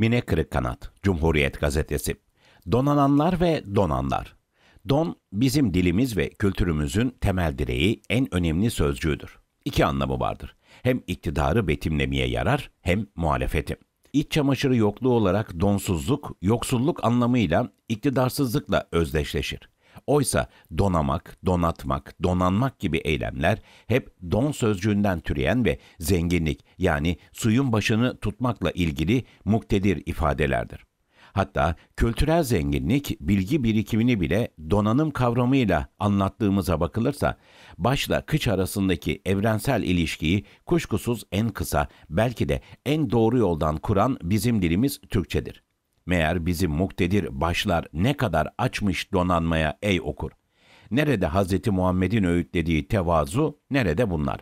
Mine Kırık Kanat, Cumhuriyet Gazetesi. Donananlar ve donanlar. Don, bizim dilimiz ve kültürümüzün temel direği, en önemli sözcüğüdür. İki anlamı vardır. Hem iktidarı betimlemeye yarar, hem muhalefeti. İç çamaşırı yokluğu olarak donsuzluk, yoksulluk anlamıyla iktidarsızlıkla özdeşleşir. Oysa donamak, donatmak, donanmak gibi eylemler hep don sözcüğünden türeyen ve zenginlik yani suyun başını tutmakla ilgili muktedir ifadelerdir. Hatta kültürel zenginlik bilgi birikimini bile donanım kavramıyla anlattığımıza bakılırsa, başla kıç arasındaki evrensel ilişkiyi kuşkusuz en kısa, belki de en doğru yoldan kuran bizim dilimiz Türkçedir. Meğer bizim muktedir başlar ne kadar açmış donanmaya ey okur. Nerede Hz. Muhammed'in öğütlediği tevazu, nerede bunlar?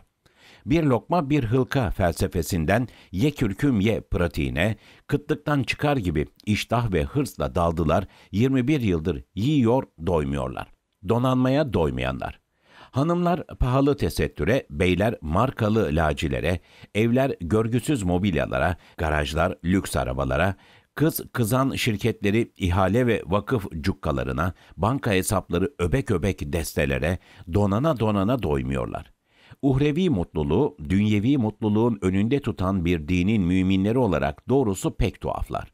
Bir lokma bir hılka felsefesinden ye kürküm ye pratiğine, kıtlıktan çıkar gibi iştah ve hırsla daldılar, 21 yıldır yiyor doymuyorlar. Donanmaya doymayanlar. Hanımlar pahalı tesettüre, beyler markalı lacilere, evler görgüsüz mobilyalara, garajlar lüks arabalara, Kız kızan şirketleri ihale ve vakıf cukkalarına, banka hesapları öbek öbek destelere, donana donana doymuyorlar. Uhrevi mutluluğu, dünyevi mutluluğun önünde tutan bir dinin müminleri olarak doğrusu pek tuhaflar.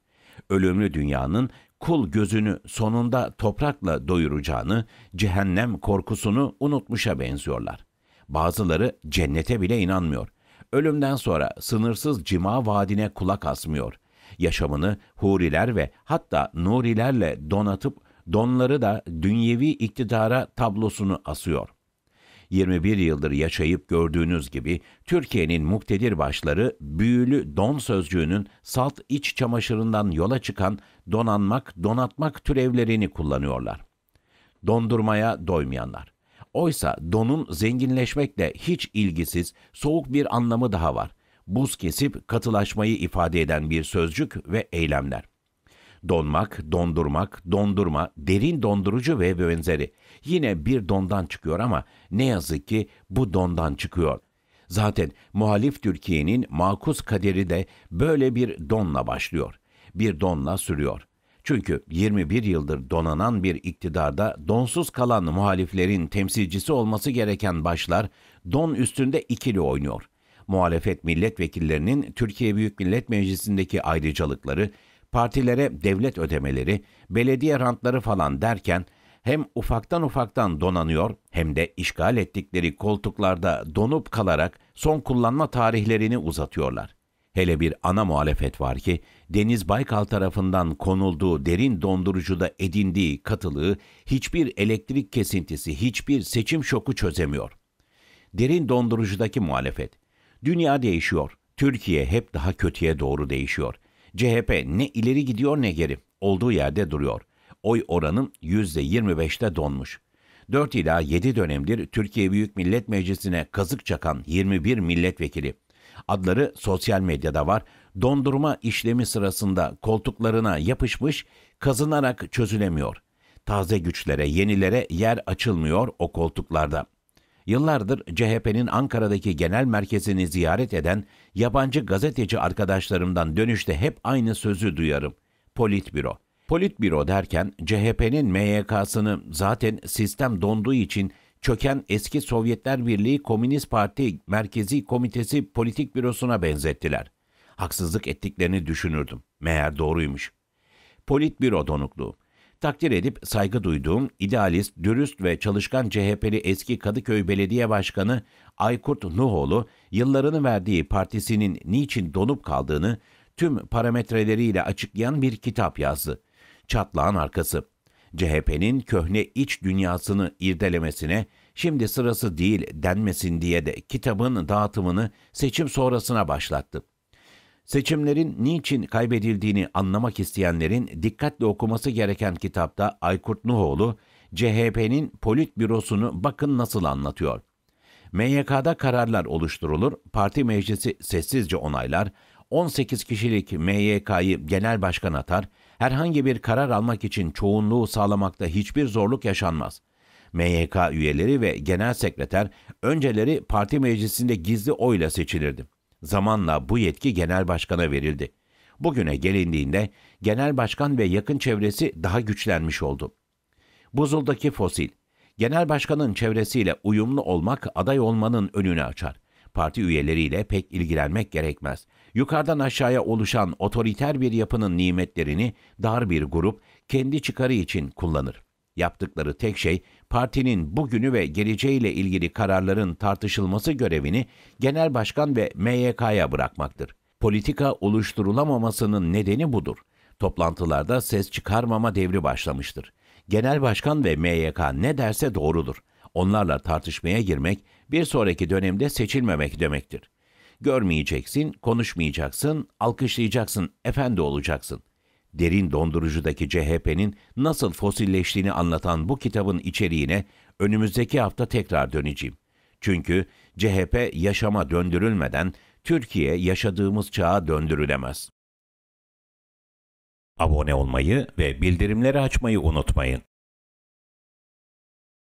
Ölümlü dünyanın kul gözünü sonunda toprakla doyuracağını, cehennem korkusunu unutmuşa benziyorlar. Bazıları cennete bile inanmıyor. Ölümden sonra sınırsız cima vaadine kulak asmıyor. Yaşamını huriler ve hatta nurilerle donatıp donları da dünyevi iktidara tablosunu asıyor. 21 yıldır yaşayıp gördüğünüz gibi Türkiye'nin muktedir başları büyülü don sözcüğünün salt iç çamaşırından yola çıkan donanmak, donatmak türevlerini kullanıyorlar. Dondurmaya doymayanlar. Oysa donun zenginleşmekle hiç ilgisiz soğuk bir anlamı daha var buz kesip katılaşmayı ifade eden bir sözcük ve eylemler. Donmak, dondurmak, dondurma, derin dondurucu ve benzeri. Yine bir dondan çıkıyor ama ne yazık ki bu dondan çıkıyor. Zaten muhalif Türkiye'nin makus kaderi de böyle bir donla başlıyor. Bir donla sürüyor. Çünkü 21 yıldır donanan bir iktidarda donsuz kalan muhaliflerin temsilcisi olması gereken başlar don üstünde ikili oynuyor. Muhalefet milletvekillerinin Türkiye Büyük Millet Meclisi'ndeki ayrıcalıkları, partilere devlet ödemeleri, belediye rantları falan derken hem ufaktan ufaktan donanıyor hem de işgal ettikleri koltuklarda donup kalarak son kullanma tarihlerini uzatıyorlar. Hele bir ana muhalefet var ki Deniz Baykal tarafından konulduğu derin dondurucuda edindiği katılığı hiçbir elektrik kesintisi, hiçbir seçim şoku çözemiyor. Derin dondurucudaki muhalefet Dünya değişiyor. Türkiye hep daha kötüye doğru değişiyor. CHP ne ileri gidiyor ne geri. Olduğu yerde duruyor. Oy oranı %25'te donmuş. 4 ila 7 dönemdir Türkiye Büyük Millet Meclisi'ne kazık çakan 21 milletvekili. Adları sosyal medyada var. Dondurma işlemi sırasında koltuklarına yapışmış, kazınarak çözülemiyor. Taze güçlere, yenilere yer açılmıyor o koltuklarda. Yıllardır CHP'nin Ankara'daki genel merkezini ziyaret eden yabancı gazeteci arkadaşlarımdan dönüşte hep aynı sözü duyarım. Politbüro. Politbüro derken CHP'nin MYK'sını zaten sistem donduğu için çöken eski Sovyetler Birliği Komünist Parti Merkezi Komitesi Politik Bürosu'na benzettiler. Haksızlık ettiklerini düşünürdüm. Meğer doğruymuş. Politbüro donukluğu takdir edip saygı duyduğum idealist, dürüst ve çalışkan CHP'li eski Kadıköy Belediye Başkanı Aykurt Nuhoğlu, yıllarını verdiği partisinin niçin donup kaldığını tüm parametreleriyle açıklayan bir kitap yazdı. Çatlağın Arkası. CHP'nin köhne iç dünyasını irdelemesine, şimdi sırası değil denmesin diye de kitabın dağıtımını seçim sonrasına başlattı. Seçimlerin niçin kaybedildiğini anlamak isteyenlerin dikkatle okuması gereken kitapta Aykurt Nuhoğlu, CHP'nin politbürosunu bakın nasıl anlatıyor. MYK'da kararlar oluşturulur, parti meclisi sessizce onaylar, 18 kişilik MYK'yı genel başkan atar, herhangi bir karar almak için çoğunluğu sağlamakta hiçbir zorluk yaşanmaz. MYK üyeleri ve genel sekreter önceleri parti meclisinde gizli oyla seçilirdi. Zamanla bu yetki genel başkana verildi. Bugüne gelindiğinde genel başkan ve yakın çevresi daha güçlenmiş oldu. Buzuldaki fosil Genel başkanın çevresiyle uyumlu olmak aday olmanın önünü açar. Parti üyeleriyle pek ilgilenmek gerekmez. Yukarıdan aşağıya oluşan otoriter bir yapının nimetlerini dar bir grup kendi çıkarı için kullanır. Yaptıkları tek şey partinin bugünü ve geleceğiyle ilgili kararların tartışılması görevini genel başkan ve MYK'ya bırakmaktır. Politika oluşturulamamasının nedeni budur. Toplantılarda ses çıkarmama devri başlamıştır. Genel başkan ve MYK ne derse doğrudur. Onlarla tartışmaya girmek bir sonraki dönemde seçilmemek demektir. Görmeyeceksin, konuşmayacaksın, alkışlayacaksın, efendi olacaksın.'' derin dondurucudaki CHP'nin nasıl fosilleştiğini anlatan bu kitabın içeriğine önümüzdeki hafta tekrar döneceğim. Çünkü CHP yaşama döndürülmeden Türkiye yaşadığımız çağa döndürülemez. Abone olmayı ve bildirimleri açmayı unutmayın.